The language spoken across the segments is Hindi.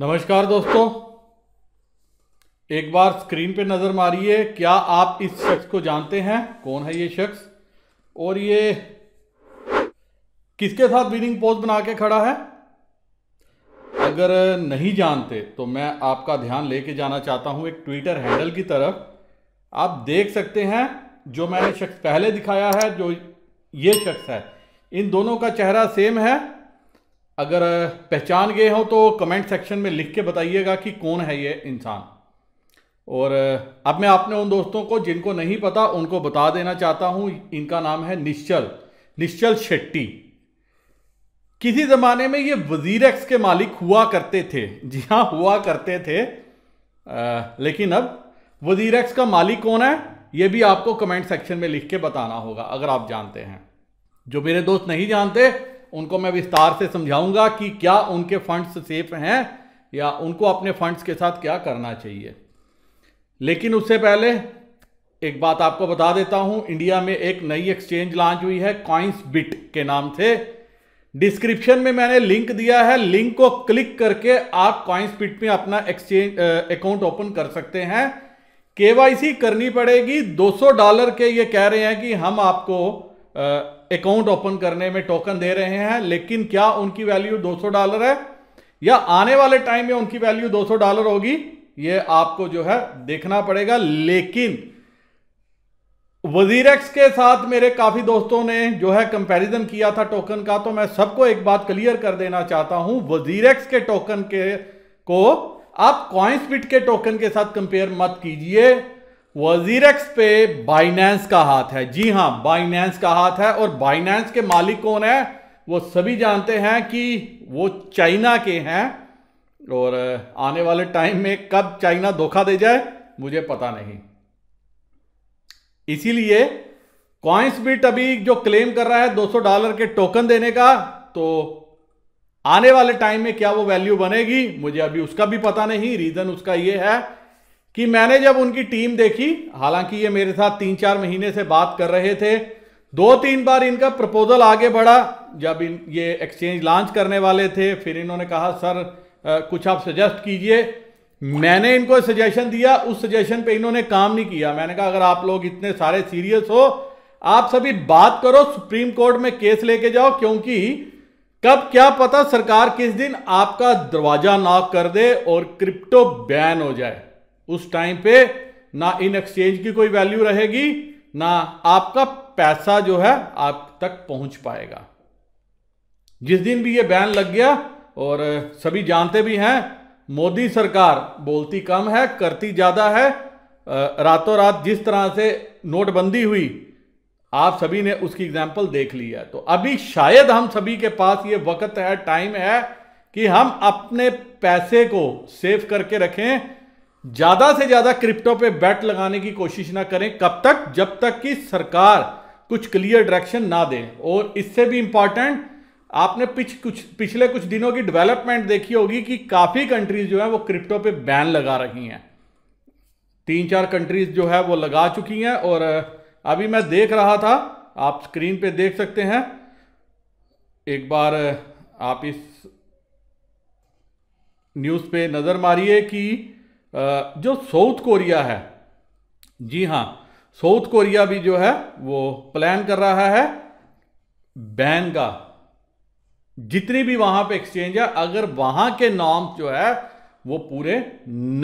नमस्कार दोस्तों एक बार स्क्रीन पे नज़र मारिए क्या आप इस शख्स को जानते हैं कौन है ये शख्स और ये किसके साथ विनिंग पोज बना के खड़ा है अगर नहीं जानते तो मैं आपका ध्यान लेके जाना चाहता हूँ एक ट्विटर हैंडल की तरफ आप देख सकते हैं जो मैंने शख्स पहले दिखाया है जो ये शख्स है इन दोनों का चेहरा सेम है अगर पहचान गए हो तो कमेंट सेक्शन में लिख के बताइएगा कि कौन है ये इंसान और अब मैं अपने उन दोस्तों को जिनको नहीं पता उनको बता देना चाहता हूँ इनका नाम है निश्चल निश्चल शेट्टी किसी ज़माने में ये वजीर एक्स के मालिक हुआ करते थे जी हाँ हुआ करते थे आ, लेकिन अब वजीर एक्स का मालिक कौन है ये भी आपको कमेंट सेक्शन में लिख के बताना होगा अगर आप जानते हैं जो मेरे दोस्त नहीं जानते उनको मैं विस्तार से समझाऊंगा कि क्या उनके फंड्स सेफ हैं या उनको अपने फंड्स के साथ क्या करना चाहिए लेकिन उससे पहले एक बात आपको बता देता हूं इंडिया में एक नई एक्सचेंज लॉन्च हुई है कॉइंस बिट के नाम से डिस्क्रिप्शन में मैंने लिंक दिया है लिंक को क्लिक करके आप कॉइंस बिट में अपना एक्सचेंज अकाउंट ओपन कर सकते हैं केवाईसी करनी पड़ेगी 200 डॉलर के ये कह रहे हैं कि हम आपको अकाउंट ओपन करने में टोकन दे रहे हैं लेकिन क्या उनकी वैल्यू 200 डॉलर है या आने वाले टाइम में उनकी वैल्यू 200 डॉलर होगी यह आपको जो है देखना पड़ेगा लेकिन वजीरेक्स के साथ मेरे काफी दोस्तों ने जो है कंपैरिजन किया था टोकन का तो मैं सबको एक बात क्लियर कर देना चाहता हूं वजीरेक्स के टोकन के को आप कॉइन्सबिट के टोकन के साथ कंपेयर मत कीजिए वजीरक्स पे बाइनेंस का हाथ है जी हां बाइनेंस का हाथ है और बाइनेंस के मालिक कौन है वो सभी जानते हैं कि वो चाइना के हैं और आने वाले टाइम में कब चाइना धोखा दे जाए मुझे पता नहीं इसीलिए कॉइंस बिट अभी जो क्लेम कर रहा है 200 डॉलर के टोकन देने का तो आने वाले टाइम में क्या वो वैल्यू बनेगी मुझे अभी उसका भी पता नहीं रीजन उसका ये है कि मैंने जब उनकी टीम देखी हालांकि ये मेरे साथ तीन चार महीने से बात कर रहे थे दो तीन बार इनका प्रपोजल आगे बढ़ा जब इन ये एक्सचेंज लॉन्च करने वाले थे फिर इन्होंने कहा सर आ, कुछ आप सजेस्ट कीजिए मैंने इनको सजेशन दिया उस सजेशन पे इन्होंने काम नहीं किया मैंने कहा अगर आप लोग इतने सारे सीरियस हो आप सभी बात करो सुप्रीम कोर्ट में केस लेके जाओ क्योंकि कब क्या पता सरकार किस दिन आपका दरवाजा नॉक कर दे और क्रिप्टो बैन हो जाए उस टाइम पे ना इन एक्सचेंज की कोई वैल्यू रहेगी ना आपका पैसा जो है आप तक पहुंच पाएगा जिस दिन भी ये बैन लग गया और सभी जानते भी हैं मोदी सरकार बोलती कम है करती ज़्यादा है रातों रात जिस तरह से नोटबंदी हुई आप सभी ने उसकी एग्जाम्पल देख ली है तो अभी शायद हम सभी के पास ये वक्त है टाइम है कि हम अपने पैसे को सेव करके रखें ज्यादा से ज्यादा क्रिप्टो पे बैट लगाने की कोशिश ना करें कब तक जब तक कि सरकार कुछ क्लियर डायरेक्शन ना दे और इससे भी इंपॉर्टेंट आपने पिछ कुछ पिछले कुछ दिनों की डेवलपमेंट देखी होगी कि काफ़ी कंट्रीज जो है वो क्रिप्टो पे बैन लगा रही हैं तीन चार कंट्रीज जो है वो लगा चुकी हैं और अभी मैं देख रहा था आप स्क्रीन पे देख सकते हैं एक बार आप इस न्यूज़ पे नज़र मारिए कि जो साउथ कोरिया है जी हाँ साउथ कोरिया भी जो है वो प्लान कर रहा है बैन का जितनी भी वहां पे एक्सचेंज है अगर वहां के नॉर्म जो है वो पूरे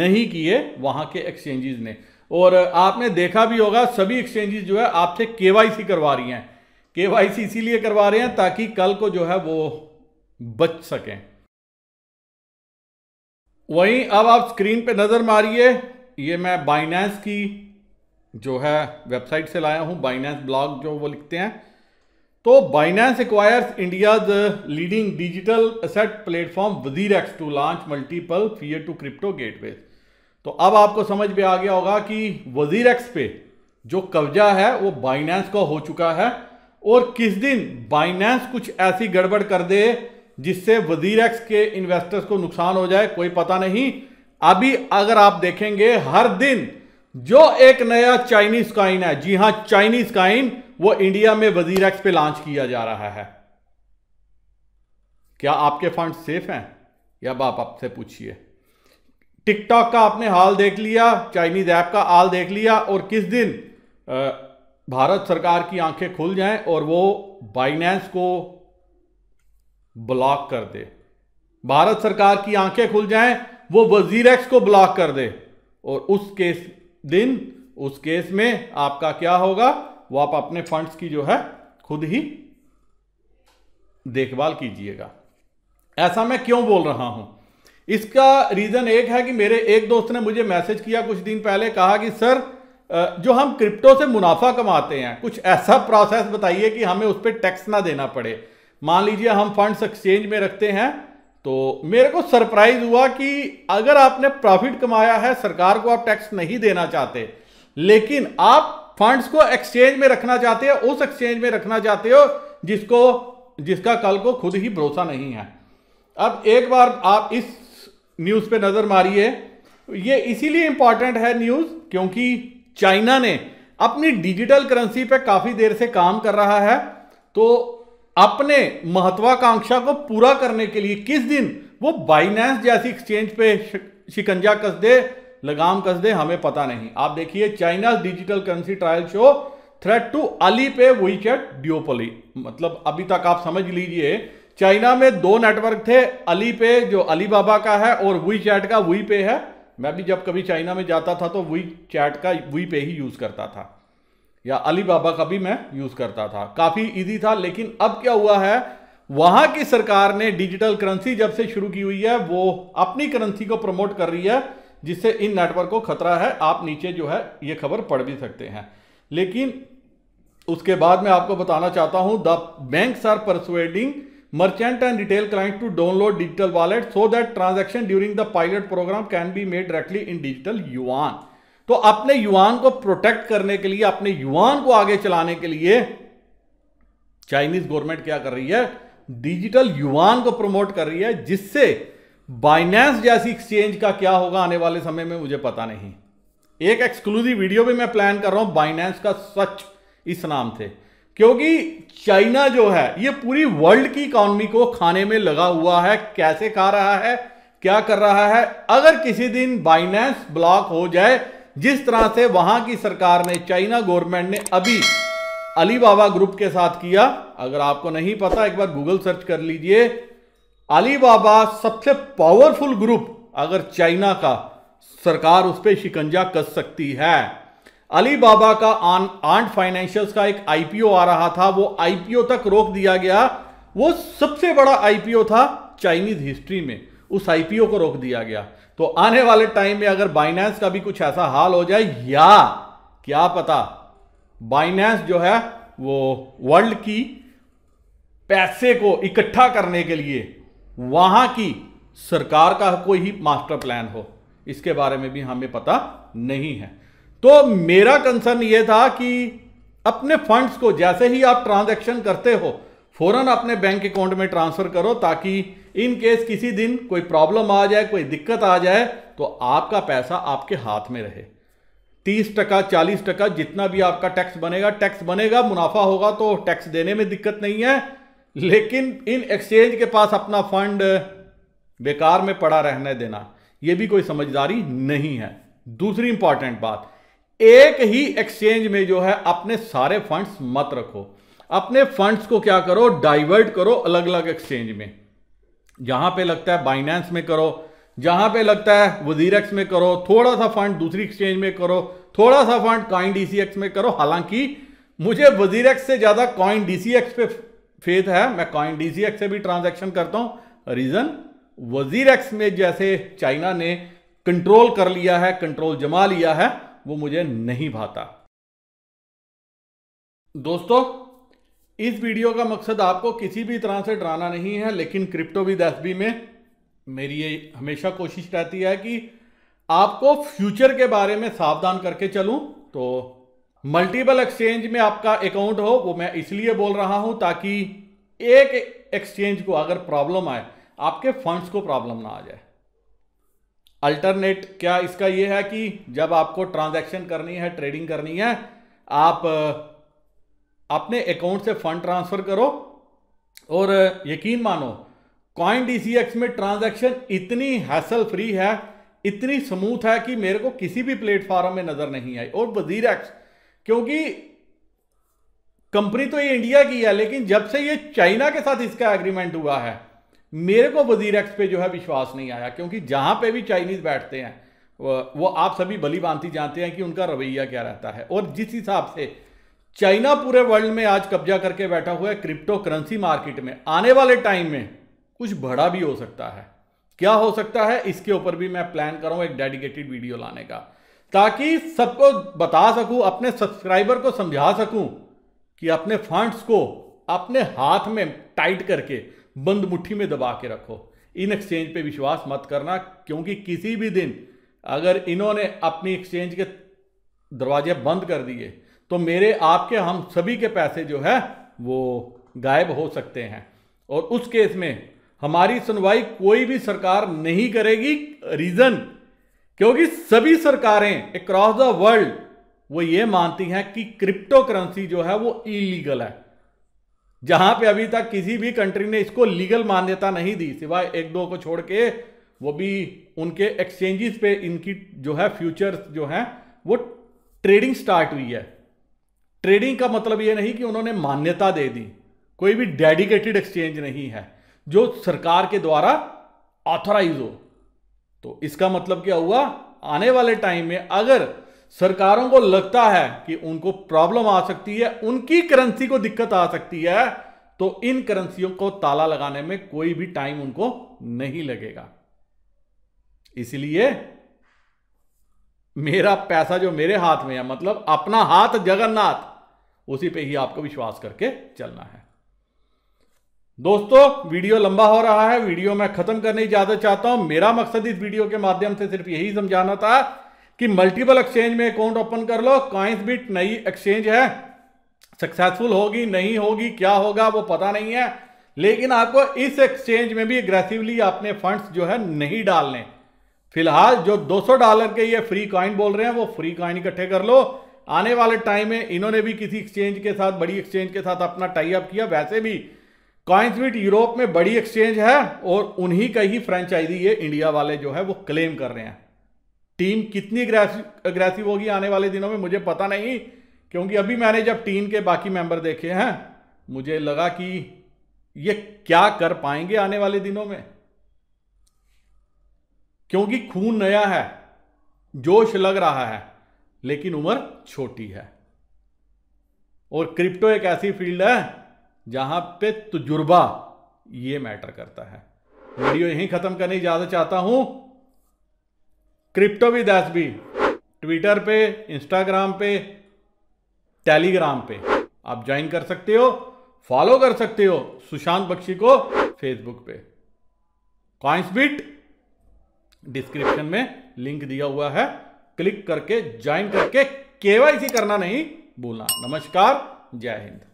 नहीं किए वहां के एक्सचेंजेस ने और आपने देखा भी होगा सभी एक्सचेंजेस जो है आपसे केवाईसी करवा रही हैं केवाईसी इसीलिए करवा रहे हैं ताकि कल को जो है वो बच सकें वहीं अब आप स्क्रीन पे नज़र मारिए ये मैं बाइनेंस की जो है वेबसाइट से लाया हूँ बाइनेंस ब्लॉग जो वो लिखते हैं तो Binance acquires India leading digital asset platform WazirX to launch multiple fiat to crypto gateway तो अब आपको समझ में आ गया होगा कि वजीर एक्स पे जो कब्जा है वो बाइनेंस का हो चुका है और किस दिन बाइनेंस कुछ ऐसी गड़बड़ कर दे जिससे वजीर एक्स के इन्वेस्टर्स को नुकसान हो जाए कोई पता नहीं अभी अगर आप देखेंगे हर दिन जो एक नया चाइनीज काइन है जी हां चाइनीज काइन वो इंडिया में वजीर एक्स पे लॉन्च किया जा रहा है क्या आपके फंड सेफ हैं या बाप आपसे पूछिए टिकटॉक का आपने हाल देख लिया चाइनीज ऐप का हाल देख लिया और किस दिन भारत सरकार की आंखें खुल जाएं और वो बाइनेंस को ब्लॉक कर दे भारत सरकार की आंखें खुल जाएं वो वजीर एक्स को ब्लॉक कर दे और उस केस दिन उस केस में आपका क्या होगा वो आप अपने फंड्स की जो है खुद ही देखभाल कीजिएगा ऐसा मैं क्यों बोल रहा हूं इसका रीजन एक है कि मेरे एक दोस्त ने मुझे मैसेज किया कुछ दिन पहले कहा कि सर जो हम क्रिप्टो से मुनाफा कमाते हैं कुछ ऐसा प्रोसेस बताइए कि हमें उस पर टैक्स ना देना पड़े मान लीजिए हम फंड्स एक्सचेंज में रखते हैं तो मेरे को सरप्राइज हुआ कि अगर आपने प्रॉफिट कमाया है सरकार को आप टैक्स नहीं देना चाहते लेकिन आप फंड्स को एक्सचेंज में रखना चाहते हो उस एक्सचेंज में रखना चाहते हो जिसको जिसका कल को खुद ही भरोसा नहीं है अब एक बार आप इस न्यूज़ पे नज़र मारिए ये इसीलिए इंपॉर्टेंट है न्यूज़ क्योंकि चाइना ने अपनी डिजिटल करेंसी पे काफ़ी देर से काम कर रहा है तो अपने महत्वाकांक्षा को पूरा करने के लिए किस दिन वो बाइनेंस जैसी एक्सचेंज पे शिकंजा कस दे लगाम कस दे हमें पता नहीं आप देखिए China digital currency trial show threat to Alipay chat डिओपली मतलब अभी तक आप समझ लीजिए चाइना में दो नेटवर्क थे अली पे जो अली बाबा का है और वही चैट का वही पे है मैं भी जब कभी चाइना में जाता था तो वी चैट का वही पे ही यूज करता था या अली बाबा का भी मैं यूज करता था काफी इजी था लेकिन अब क्या हुआ है वहां की सरकार ने डिजिटल करेंसी जब से शुरू की हुई है वो अपनी करेंसी को प्रमोट कर रही है जिससे इन नेटवर्क को खतरा है आप नीचे जो है ये खबर पढ़ भी सकते हैं लेकिन उसके बाद मैं आपको बताना चाहता हूं the banks are persuading merchant and retail client to download digital wallet so that transaction during the pilot program can be made directly in digital yuan तो अपने युवान को प्रोटेक्ट करने के लिए अपने युवान को आगे चलाने के लिए चाइनीज गवर्नमेंट क्या कर रही है डिजिटल युवान को प्रमोट कर रही है जिससे बाइनेंस जैसी एक्सचेंज का क्या होगा आने वाले समय में मुझे पता नहीं एक एक्सक्लूसिव वीडियो भी मैं प्लान कर रहा हूं बाइनेंस का सच इस नाम से क्योंकि चाइना जो है ये पूरी वर्ल्ड की इकोनॉमी को खाने में लगा हुआ है कैसे खा रहा है क्या कर रहा है अगर किसी दिन बाइनेंस ब्लॉक हो जाए जिस तरह से वहां की सरकार ने चाइना गवर्नमेंट ने अभी अली बाबा ग्रुप के साथ किया अगर आपको नहीं पता एक बार गूगल सर्च कर लीजिए अली बाबा सबसे पावरफुल ग्रुप अगर चाइना का सरकार उस पर शिकंजा कस सकती है अली बाबा का आन आंट फाइनेंशियल्स का एक आईपीओ आ रहा था वो आईपीओ तक रोक दिया गया वो सबसे बड़ा आईपीओ था चाइनीज हिस्ट्री में उस आईपीओ को रोक दिया गया तो आने वाले टाइम में अगर बाइनेंस का भी कुछ ऐसा हाल हो जाए या क्या पता बाइनेंस जो है वो वर्ल्ड की पैसे को इकट्ठा करने के लिए वहां की सरकार का कोई ही मास्टर प्लान हो इसके बारे में भी हमें पता नहीं है तो मेरा कंसर्न यह था कि अपने फंड्स को जैसे ही आप ट्रांजैक्शन करते हो फौरन अपने बैंक अकाउंट में ट्रांसफर करो ताकि इन केस किसी दिन कोई प्रॉब्लम आ जाए कोई दिक्कत आ जाए तो आपका पैसा आपके हाथ में रहे तीस टका चालीस टका जितना भी आपका टैक्स बनेगा टैक्स बनेगा मुनाफा होगा तो टैक्स देने में दिक्कत नहीं है लेकिन इन एक्सचेंज के पास अपना फंड बेकार में पड़ा रहने देना यह भी कोई समझदारी नहीं है दूसरी इंपॉर्टेंट बात एक ही एक्सचेंज में जो है अपने सारे फंड्स मत रखो अपने फंड्स को क्या करो डाइवर्ट करो अलग अलग एक्सचेंज में जहां पे लगता है बाइनेंस में करो जहां पे लगता है वजीरक्स में करो थोड़ा सा फंड दूसरी एक्सचेंज में करो थोड़ा सा फंड कॉइन डीसीएक्स में करो हालांकि मुझे वजीरक्स से ज्यादा कॉइन डीसीएक्स पे फेथ है मैं कॉइन डीसीएक्स से भी ट्रांजेक्शन करता हूं रीजन वजीरक्स में जैसे चाइना ने कंट्रोल कर लिया है कंट्रोल जमा लिया है वो मुझे नहीं भाता दोस्तों इस वीडियो का मकसद आपको किसी भी तरह से डराना नहीं है लेकिन क्रिप्टो विद एस में मेरी ये हमेशा कोशिश रहती है कि आपको फ्यूचर के बारे में सावधान करके चलूं तो मल्टीपल एक्सचेंज में आपका अकाउंट हो वो मैं इसलिए बोल रहा हूं ताकि एक एक्सचेंज को अगर प्रॉब्लम आए आपके फंड्स को प्रॉब्लम ना आ जाए अल्टरनेट क्या इसका यह है कि जब आपको ट्रांजैक्शन करनी है ट्रेडिंग करनी है आप अपने अकाउंट से फंड ट्रांसफर करो और यकीन मानो कॉइन डी में ट्रांजैक्शन इतनी हैसल फ्री है इतनी स्मूथ है कि मेरे को किसी भी प्लेटफॉर्म में नजर नहीं आई और वजीर एक्स क्योंकि कंपनी तो ये इंडिया की है लेकिन जब से ये चाइना के साथ इसका एग्रीमेंट हुआ है मेरे को वजीर एक्स पे जो है विश्वास नहीं आया क्योंकि जहां पे भी चाइनीज बैठते हैं वो आप सभी भली भांति जानते हैं कि उनका रवैया क्या रहता है और जिस हिसाब से चाइना पूरे वर्ल्ड में आज कब्जा करके बैठा हुआ है क्रिप्टो करेंसी मार्केट में आने वाले टाइम में कुछ बड़ा भी हो सकता है क्या हो सकता है इसके ऊपर भी मैं प्लान कर रहा हूं एक डेडिकेटेड वीडियो लाने का ताकि सबको बता सकूं अपने सब्सक्राइबर को समझा सकूं कि अपने फंड्स को अपने हाथ में टाइट करके बंद मुट्ठी में दबा के रखो इन एक्सचेंज पे विश्वास मत करना क्योंकि किसी भी दिन अगर इन्होंने अपनी एक्सचेंज के दरवाजे बंद कर दिए तो मेरे आपके हम सभी के पैसे जो है वो गायब हो सकते हैं और उस केस में हमारी सुनवाई कोई भी सरकार नहीं करेगी रीज़न क्योंकि सभी सरकारें अक्रॉस द वर्ल्ड वो ये मानती हैं कि क्रिप्टो करेंसी जो है वो इलीगल है जहां पे अभी तक किसी भी कंट्री ने इसको लीगल मान्यता नहीं दी सिवाय एक दो को छोड़ के वो भी उनके एक्सचेंजेस पे इनकी जो है फ्यूचर्स जो हैं वो ट्रेडिंग स्टार्ट हुई है ट्रेडिंग का मतलब ये नहीं कि उन्होंने मान्यता दे दी कोई भी डेडिकेटेड एक्सचेंज नहीं है जो सरकार के द्वारा ऑथोराइज हो तो इसका मतलब क्या हुआ आने वाले टाइम में अगर सरकारों को लगता है कि उनको प्रॉब्लम आ सकती है उनकी करेंसी को दिक्कत आ सकती है तो इन करेंसियों को ताला लगाने में कोई भी टाइम उनको नहीं लगेगा इसलिए मेरा पैसा जो मेरे हाथ में है मतलब अपना हाथ जगन्नाथ उसी पे ही आपको विश्वास करके चलना है दोस्तों वीडियो लंबा हो रहा है वीडियो मैं खत्म करने ज्यादा चाहता हूं मेरा मकसद इस वीडियो के माध्यम से सिर्फ यही समझाना था कि मल्टीपल एक्सचेंज में अकाउंट ओपन कर लो कॉइंस बिट नई एक्सचेंज है सक्सेसफुल होगी नहीं होगी क्या होगा वो पता नहीं है लेकिन आपको इस एक्सचेंज में भी अग्रेसिवली अपने फंड्स जो है नहीं डालने फिलहाल जो 200 डॉलर के ये फ्री कॉइन बोल रहे हैं वो फ्री कॉइन इकट्ठे कर लो आने वाले टाइम में इन्होंने भी किसी एक्सचेंज के साथ बड़ी एक्सचेंज के साथ अपना टाई अप किया वैसे भी कॉइन्समीट यूरोप में बड़ी एक्सचेंज है और उन्हीं का ही फ्रेंचाइजी ये इंडिया वाले जो है वो क्लेम कर रहे हैं टीम कितनी अग्रेसिव होगी आने वाले दिनों में मुझे पता नहीं क्योंकि अभी मैंने जब टीम के बाकी मेंबर देखे हैं मुझे लगा कि ये क्या कर पाएंगे आने वाले दिनों में क्योंकि खून नया है जोश लग रहा है लेकिन उम्र छोटी है और क्रिप्टो एक ऐसी फील्ड है जहां पे तजुर्बा ये मैटर करता है वीडियो यहीं खत्म करने ज्यादा चाहता हूं क्रिप्टो भी दैस भी ट्विटर पे इंस्टाग्राम पे टेलीग्राम पे आप ज्वाइन कर सकते हो फॉलो कर सकते हो सुशांत बख्शी को फेसबुक पे कॉइंस बिट डिस्क्रिप्शन में लिंक दिया हुआ है क्लिक करके ज्वाइन करके केवाईसी करना नहीं भूलना नमस्कार जय हिंद